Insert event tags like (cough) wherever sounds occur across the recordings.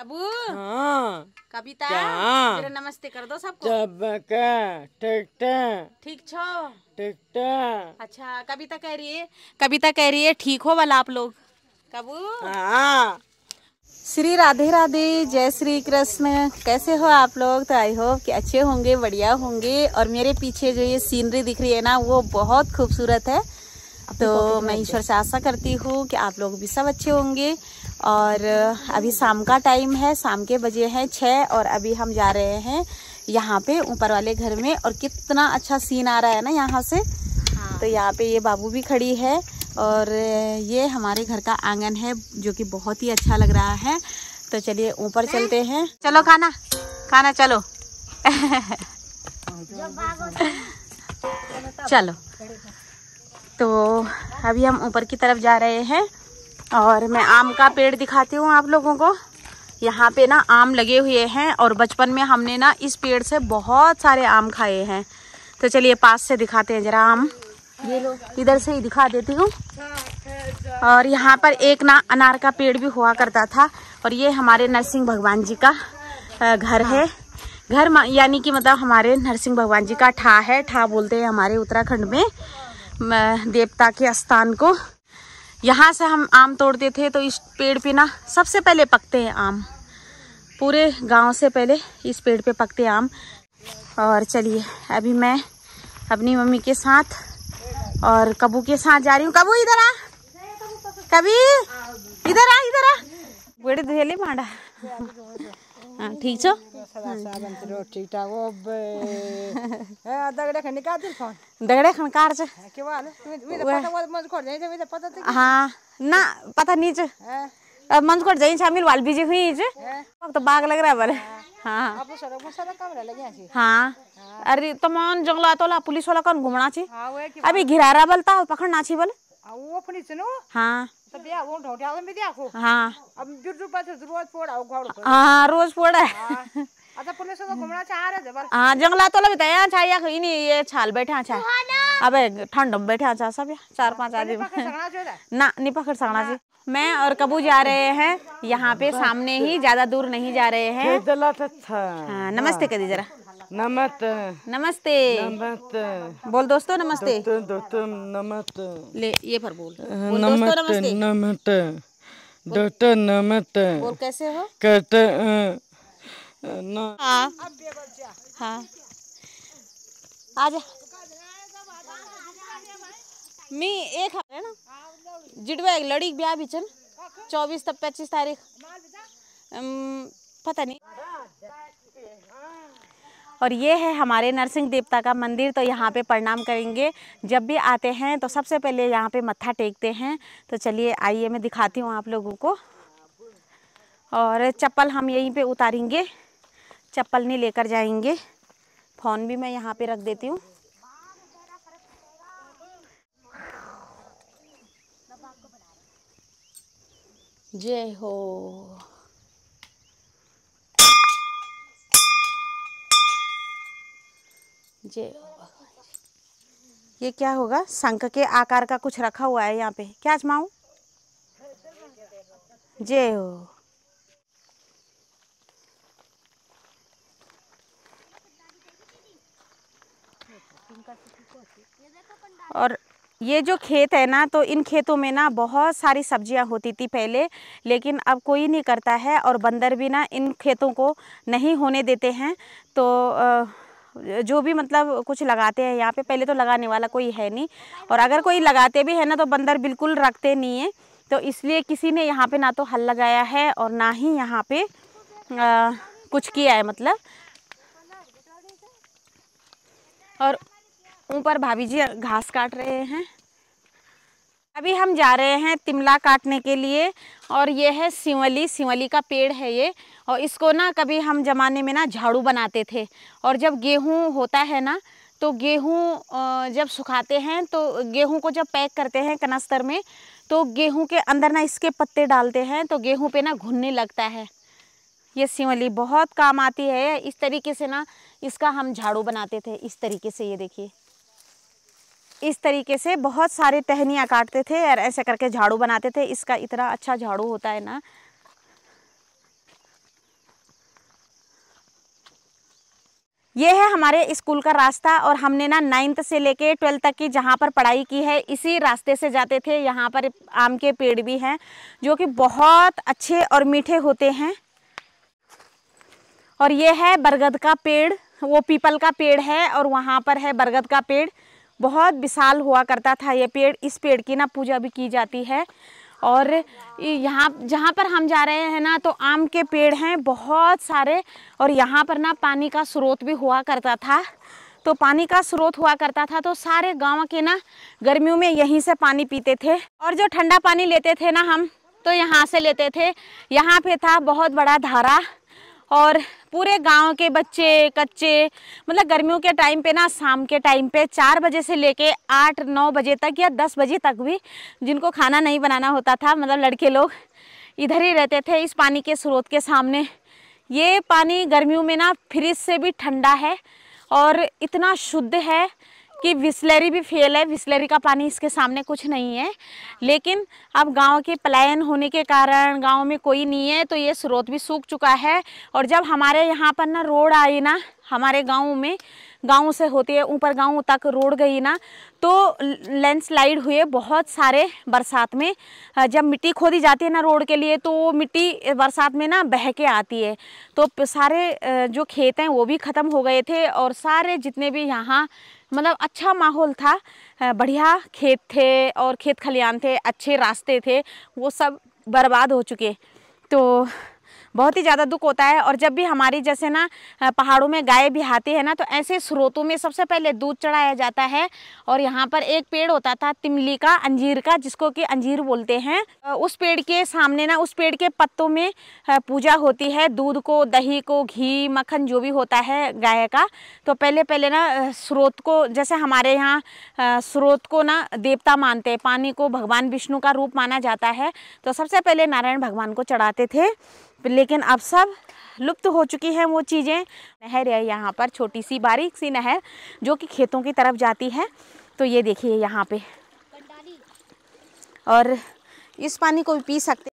अबू हाँ कविता नमस्ते कर दो सबको ठीक ठीक छो ठीक अच्छा कविता कह रही है कविता कह रही है ठीक हो वाला आप लोग कबू हाँ श्री राधे राधे जय श्री कृष्ण कैसे हो आप लोग तो आई होप कि अच्छे होंगे बढ़िया होंगे और मेरे पीछे जो ये सीनरी दिख रही है ना वो बहुत खूबसूरत है तो मैं ईश्वर से आशा करती हूँ कि आप लोग भी सब अच्छे होंगे और अभी शाम का टाइम है शाम के बजे हैं छः और अभी हम जा रहे हैं यहाँ पे ऊपर वाले घर में और कितना अच्छा सीन आ रहा है ना यहाँ से हाँ। तो यहाँ पे ये बाबू भी खड़ी है और ये हमारे घर का आंगन है जो कि बहुत ही अच्छा लग रहा है तो चलिए ऊपर चलते हैं चलो खाना खाना चलो (laughs) चलो तो अभी हम ऊपर की तरफ जा रहे हैं और मैं आम का पेड़ दिखाती हूँ आप लोगों को यहाँ पे ना आम लगे हुए हैं और बचपन में हमने ना इस पेड़ से बहुत सारे आम खाए हैं तो चलिए पास से दिखाते हैं जरा आम ये इधर से ही दिखा देती हूँ और यहाँ पर एक ना अनार का पेड़ भी हुआ करता था और ये हमारे नरसिंह भगवान जी का घर है घर यानी कि मतलब हमारे नरसिंह भगवान जी का ठा है ठा बोलते हैं हमारे उत्तराखंड में देवता के स्थान को यहाँ से हम आम तोड़ते थे तो इस पेड़ पे ना सबसे पहले पकते हैं आम पूरे गांव से पहले इस पेड़ पे पकते आम और चलिए अभी मैं अपनी मम्मी के साथ और कबू के साथ जा रही हूँ कबू इधर आ कभी इधर आ इधर आ बड़े धुले भांडा हाँ ठीक छो हाँ दगड़े खन कार हाँ, तो छ तो हाँ, ना पता नहीं छ मन शामिल वाल बीजी हुई छ वक्त तो बाग लग रहा बोले हां अब सड़क पर सारा काम लगे पुलिस वाला कौन घूमना छी अभी घिरारा बलता पकड़ना छी बोले वो रोज हाँ जंगला तो ये छाल बैठा छा अब ठंड में बैठा छा सब चार पांच आदमी ना नहीं पकड़ सकना जी मैं और कबू जा रहे हैं यहाँ पे सामने ही ज्यादा दूर नहीं जा रहे हैं नमस्ते कर दी जरा नमत नमस्ते नमत बोल दोस्तों नमस्ते दोस्तों दोस्तों नमत ले ये पर बोल, बोल नमत नमत दोस्तों नमत बोल कैसे हो कहते हाँ हाँ आजा मी एक है ना जिडवा एक लड़ी ब्याह भी चल चौबीस तब पच्चीस तारीख पता नहीं और ये है हमारे नरसिंह देवता का मंदिर तो यहाँ पे प्रणाम करेंगे जब भी आते हैं तो सबसे पहले यहाँ पे मत्था टेकते हैं तो चलिए आइए मैं दिखाती हूँ आप लोगों को और चप्पल हम यहीं पे उतारेंगे चप्पल नहीं लेकर जाएंगे फ़ोन भी मैं यहाँ पे रख देती हूँ जय हो ये ये क्या होगा शंख के आकार का कुछ रखा हुआ है यहाँ पे क्या आजमाऊँ जे हो और ये जो खेत है ना तो इन खेतों में ना बहुत सारी सब्जियां होती थी पहले लेकिन अब कोई नहीं करता है और बंदर भी ना इन खेतों को नहीं होने देते हैं तो आ, जो भी मतलब कुछ लगाते हैं यहाँ पे पहले तो लगाने वाला कोई है नहीं और अगर कोई लगाते भी है ना तो बंदर बिल्कुल रखते नहीं है तो इसलिए किसी ने यहाँ पे ना तो हल लगाया है और ना ही यहाँ पे आ, कुछ किया है मतलब और ऊपर भाभी जी घास काट रहे हैं अभी हम जा रहे हैं तिमला काटने के लिए और ये है सिंवली सिंवली का पेड़ है ये और इसको ना कभी हम ज़माने में ना झाड़ू बनाते थे और जब गेहूँ होता है ना तो गेहूँ जब सुखाते हैं तो गेहूँ को जब पैक करते हैं कनस्तर में तो गेहूँ के अंदर ना इसके पत्ते डालते हैं तो गेहूँ पे ना घुनने लगता है ये सिंवली बहुत काम आती है इस तरीके से ना इसका हम झाड़ू बनाते थे इस तरीके से ये देखिए इस तरीके से बहुत सारे टहनियाँ काटते थे और ऐसे करके झाड़ू बनाते थे इसका इतना अच्छा झाड़ू होता है ना ये है हमारे स्कूल का रास्ता और हमने ना नाइन्थ से लेके ट्वेल्थ तक की जहाँ पर पढ़ाई की है इसी रास्ते से जाते थे यहाँ पर आम के पेड़ भी हैं जो कि बहुत अच्छे और मीठे होते हैं और ये है बरगद का पेड़ वो पीपल का पेड़ है और वहाँ पर है बरगद का पेड़ बहुत विशाल हुआ करता था ये पेड़ इस पेड़ की ना पूजा भी की जाती है और यहाँ जहाँ पर हम जा रहे हैं ना तो आम के पेड़ हैं बहुत सारे और यहाँ पर ना पानी का स्रोत भी हुआ करता था तो पानी का स्रोत हुआ करता था तो सारे गांव के ना गर्मियों में यहीं से पानी पीते थे और जो ठंडा पानी लेते थे ना हम तो यहाँ से लेते थे यहाँ पे था बहुत बड़ा धारा और पूरे गांव के बच्चे कच्चे मतलब गर्मियों के टाइम पे ना शाम के टाइम पे चार बजे से लेके आठ नौ बजे तक या दस बजे तक भी जिनको खाना नहीं बनाना होता था मतलब लड़के लोग इधर ही रहते थे इस पानी के स्रोत के सामने ये पानी गर्मियों में ना फ्रिज से भी ठंडा है और इतना शुद्ध है कि विस्लरी भी फेल है विस्लरी का पानी इसके सामने कुछ नहीं है लेकिन अब गांव के पलायन होने के कारण गांव में कोई नहीं है तो ये स्रोत भी सूख चुका है और जब हमारे यहाँ पर ना रोड आई ना हमारे गाँव में गाँव से होती है ऊपर गाँव तक रोड गई ना तो लैंडस्लाइड हुए बहुत सारे बरसात में जब मिट्टी खोदी जाती है ना रोड के लिए तो मिट्टी बरसात में ना बह के आती है तो सारे जो खेत हैं वो भी ख़त्म हो गए थे और सारे जितने भी यहाँ मतलब अच्छा माहौल था बढ़िया खेत थे और खेत खलियान थे अच्छे रास्ते थे वो सब बर्बाद हो चुके तो बहुत ही ज़्यादा दुख होता है और जब भी हमारी जैसे ना पहाड़ों में गाय भी आती है ना तो ऐसे स्रोतों में सबसे पहले दूध चढ़ाया जाता है और यहाँ पर एक पेड़ होता था तिमली का अंजीर का जिसको कि अंजीर बोलते हैं उस पेड़ के सामने ना उस पेड़ के पत्तों में पूजा होती है दूध को दही को घी मक्खन जो भी होता है गाय का तो पहले पहले ना स्रोत को जैसे हमारे यहाँ स्रोत को ना देवता मानते हैं पानी को भगवान विष्णु का रूप माना जाता है तो सबसे पहले नारायण भगवान को चढ़ाते थे लेकिन अब सब लुप्त हो चुकी हैं वो चीज़ें नहर है यहाँ पर छोटी सी बारीक सी नहर जो कि खेतों की तरफ जाती है तो ये देखिए यहाँ पे और इस पानी को भी पी सकते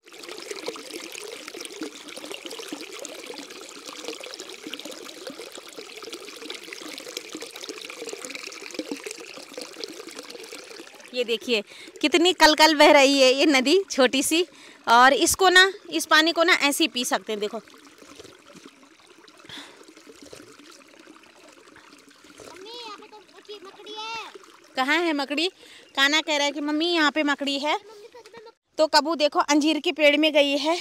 ये देखिए कितनी कलकल -कल बह रही है ये नदी छोटी सी और इसको ना इस पानी को ना ऐसे ही पी सकते हैं देखो तो कहाँ है मकड़ी काना कह रहा है कि मम्मी यहाँ पे मकड़ी है तो, तो कबू देखो अंजीर के पेड़ में गई है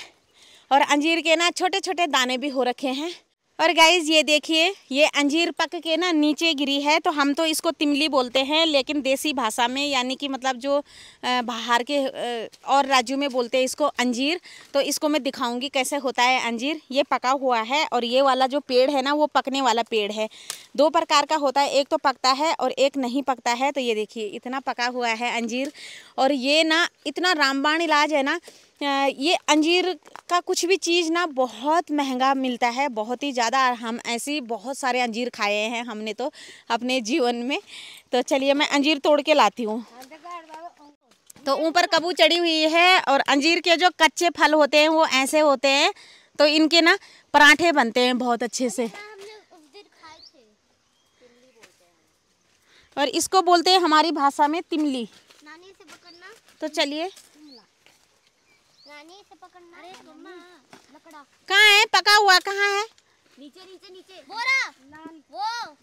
और अंजीर के ना छोटे छोटे दाने भी हो रखे हैं और गाइज ये देखिए ये अंजीर पक के ना नीचे गिरी है तो हम तो इसको तिमली बोलते हैं लेकिन देसी भाषा में यानी कि मतलब जो बाहर के और राज्यों में बोलते हैं इसको अंजीर तो इसको मैं दिखाऊंगी कैसे होता है अंजीर ये पका हुआ है और ये वाला जो पेड़ है ना वो पकने वाला पेड़ है दो प्रकार का होता है एक तो पकता है और एक नहीं पकता है तो ये देखिए इतना पका हुआ है अंजीर और ये ना इतना रामबाण इलाज है ना ये अंजीर का कुछ भी चीज़ ना बहुत महंगा मिलता है बहुत ही ज़्यादा और हम ऐसी बहुत सारे अंजीर खाए हैं हमने तो अपने जीवन में तो चलिए मैं अंजीर तोड़ के लाती हूँ तो ऊपर कबू चढ़ी हुई है और अंजीर के जो कच्चे फल होते हैं वो ऐसे होते हैं तो इनके ना पराठे बनते हैं बहुत अच्छे से अच्छा, और इसको बोलते हैं हमारी भाषा में तिमली तो चलिए कहा है पका हुआ कहाँ है नीचे नीचे नीचे बोरा वो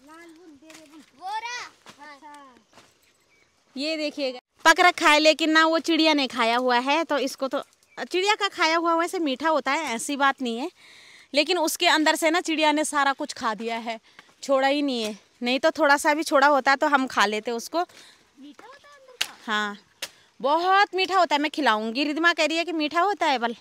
बोरा अच्छा ये देखिएगा पक रखा है लेकिन ना वो चिड़िया ने खाया हुआ है तो इसको तो चिड़िया का खाया हुआ वैसे मीठा होता है ऐसी बात नहीं है लेकिन उसके अंदर से ना चिड़िया ने सारा कुछ खा दिया है छोड़ा ही नहीं है नहीं तो थोड़ा सा भी छोड़ा होता तो हम खा लेते उसको मीठा होता हाँ बहुत मीठा होता है मैं खिलाऊंगी रिदिमा कह रही है कि मीठा होता है बल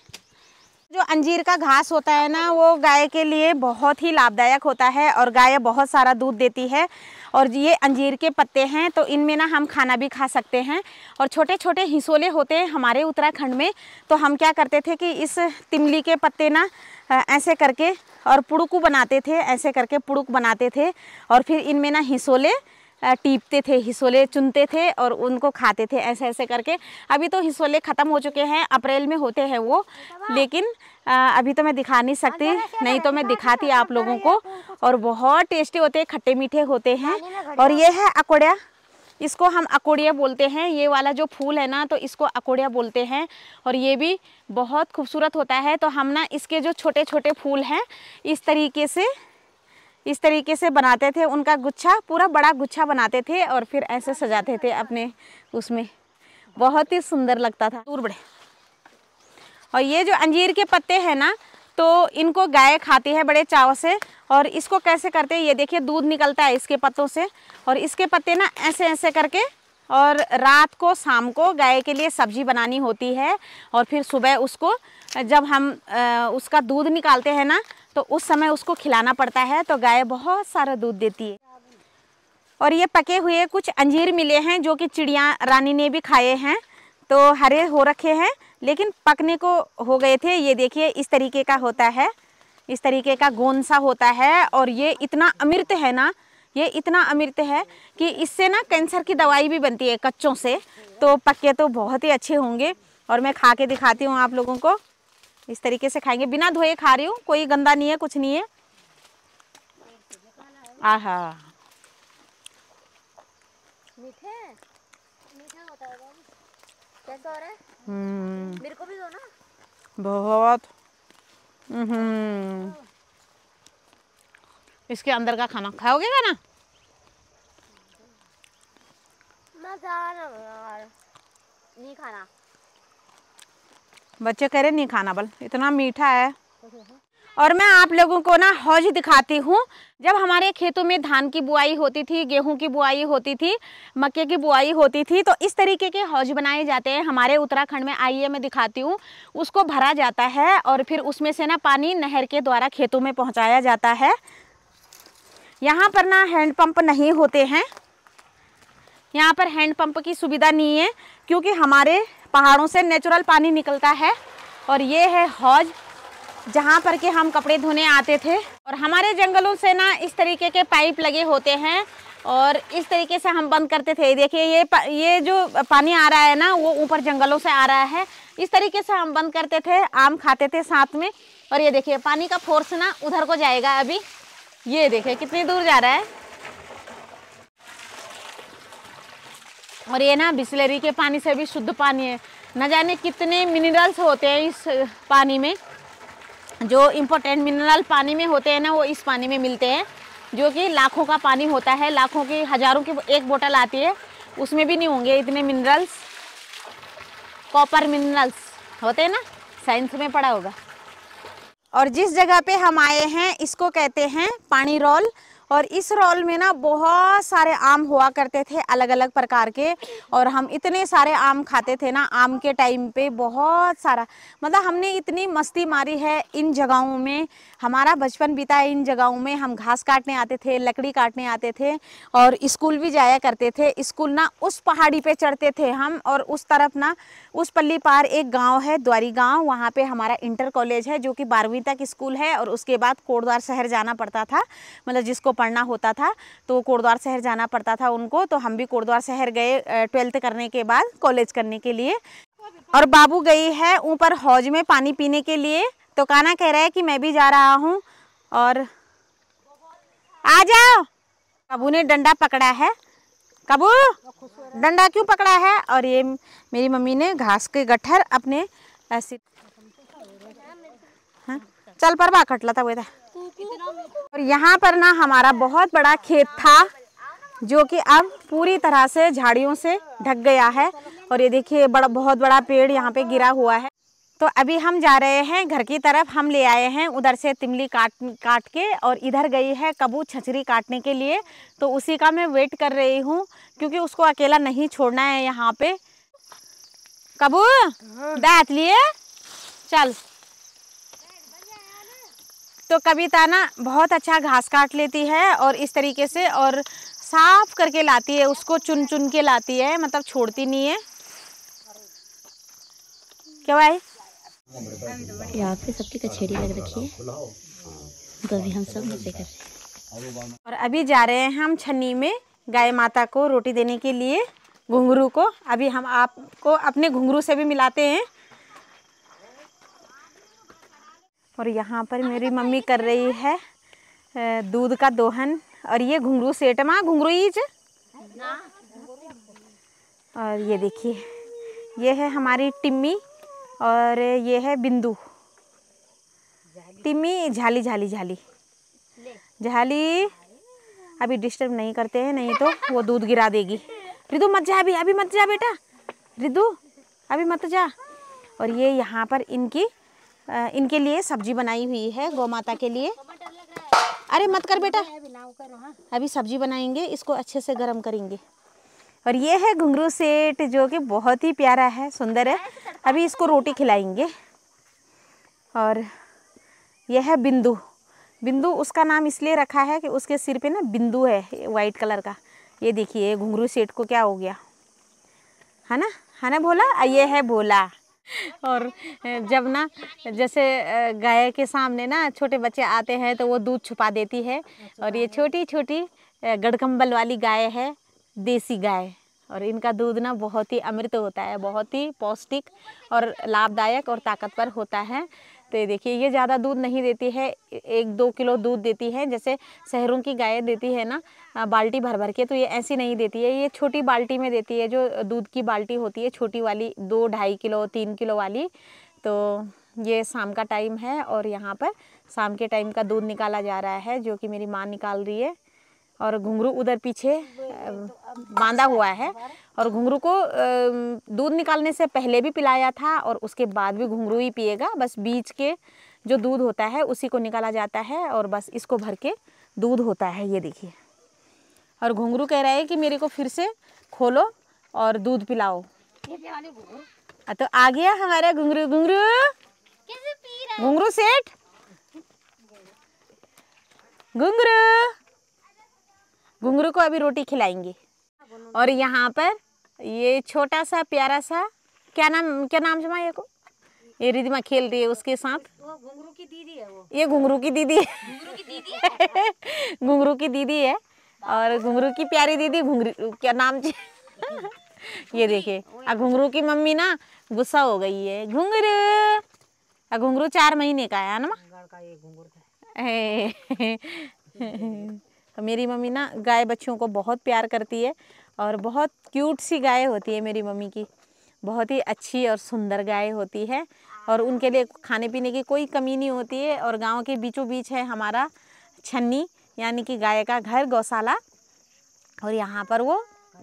जो अंजीर का घास होता है ना वो गाय के लिए बहुत ही लाभदायक होता है और गाय बहुत सारा दूध देती है और ये अंजीर के पत्ते हैं तो इनमें ना हम खाना भी खा सकते हैं और छोटे छोटे हिसोले होते हैं हमारे उत्तराखंड में तो हम क्या करते थे कि इस तिमली के पत्ते ना ऐसे करके और पुड़कू बनाते थे ऐसे करके पुड़क बनाते थे और फिर इनमें ना हिसोले टीपते थे हिसोले चुनते थे और उनको खाते थे ऐसे ऐसे करके अभी तो हिसोले ख़त्म हो चुके हैं अप्रैल में होते हैं वो लेकिन अभी तो मैं दिखा नहीं सकती नहीं तो मैं दिखाती आप लोगों को और बहुत टेस्टी होते हैं खट्टे मीठे होते हैं और ये है अकोड़िया इसको हम अकोड़िया बोलते हैं ये वाला जो फूल है ना तो इसको अकोड़िया बोलते हैं और ये भी बहुत खूबसूरत होता है तो हम ना इसके जो छोटे छोटे फूल हैं इस तरीके से इस तरीके से बनाते थे उनका गुच्छा पूरा बड़ा गुच्छा बनाते थे और फिर ऐसे सजाते थे अपने उसमें बहुत ही सुंदर लगता था दूर बड़े और ये जो अंजीर के पत्ते हैं ना तो इनको गाय खाती है बड़े चाव से और इसको कैसे करते हैं ये देखिए दूध निकलता है इसके पत्तों से और इसके पत्ते ना ऐसे ऐसे करके और रात को शाम को गाय के लिए सब्जी बनानी होती है और फिर सुबह उसको जब हम उसका दूध निकालते हैं ना तो उस समय उसको खिलाना पड़ता है तो गाय बहुत सारा दूध देती है और ये पके हुए कुछ अंजीर मिले हैं जो कि चिड़िया रानी ने भी खाए हैं तो हरे हो रखे हैं लेकिन पकने को हो गए थे ये देखिए इस तरीके का होता है इस तरीके का गोंद सा होता है और ये इतना अमृत है ना ये इतना अमृत है कि इससे ना कैंसर की दवाई भी बनती है कच्चों से तो पक्के तो बहुत ही अच्छे होंगे और मैं खा के दिखाती हूँ आप लोगों को इस तरीके से खाएंगे बिना धोए खा रही हूँ कोई गंदा नहीं है कुछ नहीं है आहा मीठे मीठा होता है कैसा हो रहा है हम्म। मेरे को भी दो ना बहुत हम्म। इसके अंदर का खाना खाओगे ना मजा नहीं खाना बच्चे कह रहे नहीं खाना बल इतना मीठा है और मैं आप लोगों को ना हौज दिखाती हूँ जब हमारे खेतों में धान की बुआई होती थी गेहूं की बुआई होती थी मक्के की बुआई होती थी तो इस तरीके के हौज बनाए जाते हैं हमारे उत्तराखंड में आइए मैं दिखाती हूँ उसको भरा जाता है और फिर उसमें से ना पानी नहर के द्वारा खेतों में पहुँचाया जाता है यहाँ पर ना हैंडपम्प नहीं होते हैं यहाँ पर हैंडपम्प की सुविधा नहीं है क्योंकि हमारे पहाड़ों से नेचुरल पानी निकलता है और ये है हौज जहाँ पर के हम कपड़े धोने आते थे और हमारे जंगलों से ना इस तरीके के पाइप लगे होते हैं और इस तरीके से हम बंद करते थे देखिए ये ये जो पानी आ रहा है ना वो ऊपर जंगलों से आ रहा है इस तरीके से हम बंद करते थे आम खाते थे साथ में और ये देखिए पानी का फोर्स ना उधर को जाएगा अभी ये देखिए कितनी दूर जा रहा है और ये ना बिस्लरी के पानी से भी शुद्ध पानी है न जाने कितने मिनरल्स होते हैं इस पानी में जो इम्पोर्टेंट मिनरल पानी में होते हैं ना वो इस पानी में मिलते हैं जो कि लाखों का पानी होता है लाखों के हज़ारों की एक बोतल आती है उसमें भी नहीं होंगे इतने मिनरल्स कॉपर मिनरल्स होते हैं ना साइंस में पढ़ा होगा और जिस जगह पे हम आए हैं इसको कहते हैं पानी रोल और इस रोल में ना बहुत सारे आम हुआ करते थे अलग अलग प्रकार के और हम इतने सारे आम खाते थे ना आम के टाइम पे बहुत सारा मतलब हमने इतनी मस्ती मारी है इन जगहों में हमारा बचपन बीता है इन जगहों में हम घास काटने आते थे लकड़ी काटने आते थे और स्कूल भी जाया करते थे स्कूल ना उस पहाड़ी पर चढ़ते थे हम और उस तरफ ना उस पल्ली पार एक गाँव है द्वारी गाँव वहाँ पर हमारा इंटर कॉलेज है जो कि बारहवीं तक स्कूल है और उसके बाद कोटद्वार शहर जाना पड़ता था मतलब जिसको पढ़ना होता था तो कोटद्वार शहर जाना पड़ता था उनको तो हम भी कोटद्वार शहर गए ट्वेल्थ करने के बाद कॉलेज करने के लिए और बाबू गई है ऊपर हौज में पानी पीने के लिए तो काना कह रहा है कि मैं भी जा रहा हूँ और आ जाओ बाबू ने डंडा पकड़ा है कबू डंडा क्यों पकड़ा है और ये मेरी मम्मी ने घास के गट्ठर अपने ऐसे हाँ चल पर बा कटला था वो था और यहाँ पर ना हमारा बहुत बड़ा खेत था जो कि अब पूरी तरह से झाड़ियों से ढक गया है और ये देखिए बड़ा बहुत बड़ा पेड़ यहाँ पे गिरा हुआ है तो अभी हम जा रहे हैं घर की तरफ हम ले आए हैं उधर से तिमली काट काट के और इधर गई है कबू छछरी काटने के लिए तो उसी का मैं वेट कर रही हूँ क्योंकि उसको अकेला नहीं छोड़ना है यहाँ पे कबू बैठ हाँ। लिए चल तो कविता ना बहुत अच्छा घास काट लेती है और इस तरीके से और साफ करके लाती है उसको चुन चुन के लाती है मतलब छोड़ती नहीं है क्या भाई यहाँ पे सबकी कचहरी लग रखी है तो अभी हम सब मजे कर रहे हैं और अभी जा रहे हैं हम छन्नी में गाय माता को रोटी देने के लिए घुंघरू को अभी हम आपको अपने घुंघरू से भी मिलाते हैं और यहाँ पर मेरी मम्मी कर रही है दूध का दोहन और ये घुंगरू सेट माँ घुंगरू ईज और ये देखिए ये है हमारी टिम्मी और ये है बिंदु टिम्मी झाली झाली झाली झाली अभी डिस्टर्ब नहीं करते हैं नहीं तो वो दूध गिरा देगी रिदू मत जा अभी अभी मत जा बेटा रिदू अभी मत जा और ये यहाँ पर इनकी इनके लिए सब्जी बनाई हुई है गौ माता के लिए अरे मत कर बेटा अभी सब्जी बनाएंगे इसको अच्छे से गर्म करेंगे और ये है घुंगरू सेठ जो कि बहुत ही प्यारा है सुंदर है अभी इसको रोटी खिलाएंगे और यह है बिंदु बिंदु उसका नाम इसलिए रखा है कि उसके सिर पे ना बिंदु है वाइट कलर का ये देखिए घुंगरू सेठ को क्या हो गया है ना है ना भोला ये है भोला और (laughs) जब ना जैसे गाय के सामने ना छोटे बच्चे आते हैं तो वो दूध छुपा देती है अच्छा, और ये छोटी छोटी गड़कम्बल वाली गाय है देसी गाय और इनका दूध ना बहुत ही अमृत होता है बहुत ही पौष्टिक और लाभदायक और ताकतवर होता है तो देखिए ये ज़्यादा दूध नहीं देती है एक दो किलो दूध देती है जैसे शहरों की गाय देती है ना बाल्टी भर भर के तो ये ऐसी नहीं देती है ये छोटी बाल्टी में देती है जो दूध की बाल्टी होती है छोटी वाली दो ढाई किलो तीन किलो वाली तो ये शाम का टाइम है और यहाँ पर शाम के टाइम का दूध निकाला जा रहा है जो कि मेरी माँ निकाल रही है और घुंघरू उधर पीछे तो, बांधा हुआ अच्छा है और घुंघरू को दूध निकालने से पहले भी पिलाया था और उसके बाद भी घुंघरू ही पिएगा बस बीच के जो दूध होता है उसी को निकाला जाता है और बस इसको भर के दूध होता है ये देखिए और घुंघरू कह रहा है कि मेरे को फिर से खोलो और दूध पिलाओ तो आ गया हमारे घुंघरू घुंघरू घुंघरू सेठ घुंघरू घुंगरू को अभी रोटी खिलाएंगे और यहाँ पर ये छोटा सा प्यारा सा क्या नाम क्या नाम जमा ये को ये रिधिमा खेल रही है उसके साथ घुंगरू की दीदी है वो ये घुंगरू की दीदी है घुंगरू (laughs) की दीदी है और घुंगरू की प्यारी दीदी घुंगरू क्या नाम जी (laughs) ये देखिए अब घुंगरू की मम्मी ना गुस्सा हो गई है घुंगरू घुंगरू चार महीने का है ना घुंगरू (laughs) तो मेरी मम्मी ना गाय बच्चों को बहुत प्यार करती है और बहुत क्यूट सी गाय होती है मेरी मम्मी की बहुत ही अच्छी और सुंदर गाय होती है और उनके लिए खाने पीने की कोई कमी नहीं होती है और गांव के बीचों बीच है हमारा छन्नी यानी कि गाय का घर गौशाला और यहाँ पर वो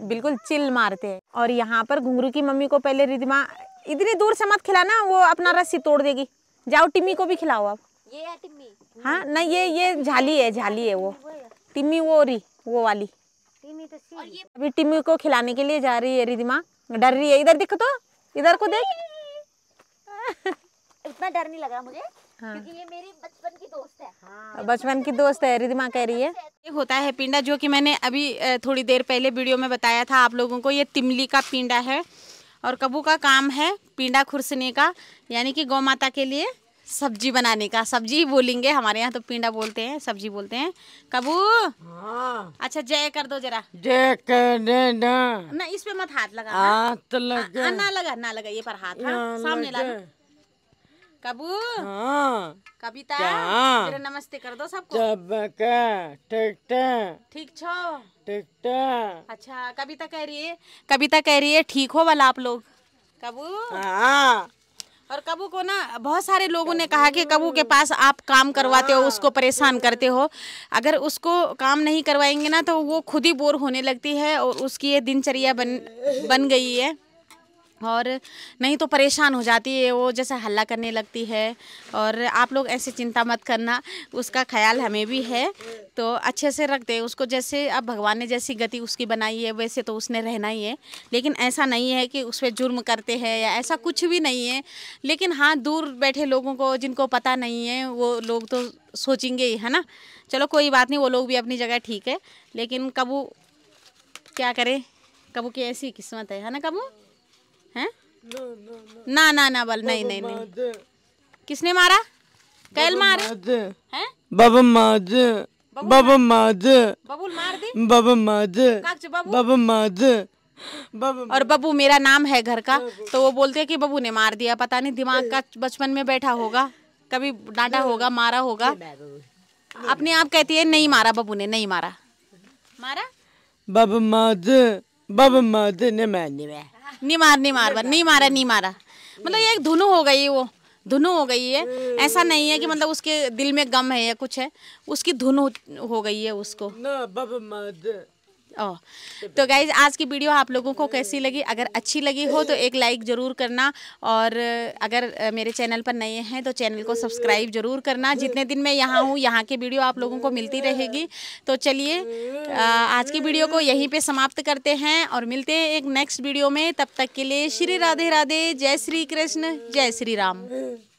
बिल्कुल चिल मारते हैं और यहाँ पर घुंगरू की मम्मी को पहले रिदिमा इतनी दूर से मत खिलाना वो अपना रस्सी तोड़ देगी जाओ टिम्मी को भी खिलाओ आप ये है टिम्मी हाँ नहीं ये ये झाली है झाली है वो टिम्मी वो रही वो वाली टिम्मी तो अभी टिम्मी को खिलाने के लिए जा रही है रिदिमा डर रही है इधर दिखो तो इधर को देख (laughs) इतना डर नहीं लग रहा मुझे हाँ। क्योंकि ये मेरी बचपन की दोस्त है हाँ। बचपन की दोस्त है रिदिमा कह रही है ये होता है पिंडा जो कि मैंने अभी थोड़ी देर पहले वीडियो में बताया था आप लोगों को ये तिमली का पिंडा है और कबू का काम है पिंडा खुरसने का यानी कि गौ माता के लिए सब्जी बनाने का सब्जी बोलेंगे हमारे यहाँ तो पिंडा बोलते हैं सब्जी बोलते हैं कबू हाँ। अच्छा जय कर दो जरा जय कर दे ना ना इस पे मत हाथ लगा हाथ लगा ना लगा ना लगा ये पर हाथ हाँ सामने ला कबू हाँ। कविता हाँ। नमस्ते कर दो सबको ठीक छो ठीक अच्छा कविता कह रही है कविता कह रही है ठीक हो वाला आप लोग कबू हाँ और कबू को ना बहुत सारे लोगों ने कहा कि कबू के पास आप काम करवाते हो हाँ। उसको परेशान करते हो अगर उसको काम नहीं करवाएंगे ना तो वो खुद ही बोर होने लगती है और उसकी ये दिनचर्या बन बन गई है और नहीं तो परेशान हो जाती है वो जैसे हल्ला करने लगती है और आप लोग ऐसे चिंता मत करना उसका ख्याल हमें भी है तो अच्छे से रख दे उसको जैसे अब भगवान ने जैसी गति उसकी बनाई है वैसे तो उसने रहना ही है लेकिन ऐसा नहीं है कि उस पर जुर्म करते हैं या ऐसा कुछ भी नहीं है लेकिन हाँ दूर बैठे लोगों को जिनको पता नहीं है वो लोग तो सोचेंगे ही है ना चलो कोई बात नहीं वो लोग भी अपनी जगह ठीक है लेकिन कबू क्या करें कबू की ऐसी किस्मत है है ना कबू है ना ना ना बल नहीं नहीं नहीं किसने मारा कैल मारे हैं माज बबू माज बबुल मार माज माज और बबू मेरा नाम है घर का तो वो बोलते हैं कि बबू ने मार दिया पता नहीं दिमाग का बचपन में बैठा होगा कभी डांटा होगा मारा होगा अपने आप कहती है नहीं मारा बबू ने नहीं मारा मारा बब माज बब माज ने मैंने नहीं मार नहीं मार नहीं मारा नहीं मारा मतलब ये एक धुनु हो गई वो धुनु हो गई है ऐसा नहीं है कि मतलब उसके दिल में गम है या कुछ है उसकी धुनु हो गई है उसको ओह तो गाइज आज की वीडियो आप लोगों को कैसी लगी अगर अच्छी लगी हो तो एक लाइक ज़रूर करना और अगर मेरे चैनल पर नए हैं तो चैनल को सब्सक्राइब ज़रूर करना जितने दिन मैं यहाँ हूँ यहाँ की वीडियो आप लोगों को मिलती रहेगी तो चलिए आज की वीडियो को यहीं पे समाप्त करते हैं और मिलते हैं एक नेक्स्ट वीडियो में तब तक के लिए श्री राधे राधे जय श्री कृष्ण जय श्री राम